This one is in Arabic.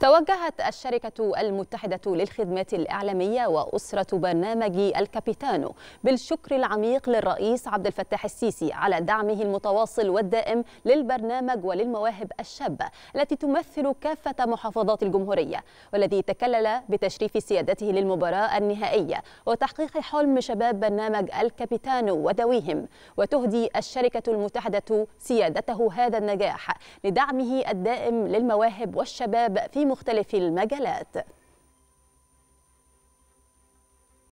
توجهت الشركة المتحدة للخدمات الإعلامية وأسرة برنامج الكابيتانو بالشكر العميق للرئيس عبد الفتاح السيسي على دعمه المتواصل والدائم للبرنامج وللمواهب الشابة التي تمثل كافة محافظات الجمهورية والذي تكلل بتشريف سيادته للمباراة النهائية وتحقيق حلم شباب برنامج الكابيتانو وذويهم وتهدي الشركة المتحدة سيادته هذا النجاح لدعمه الدائم للمواهب والشباب في مختلف المجالات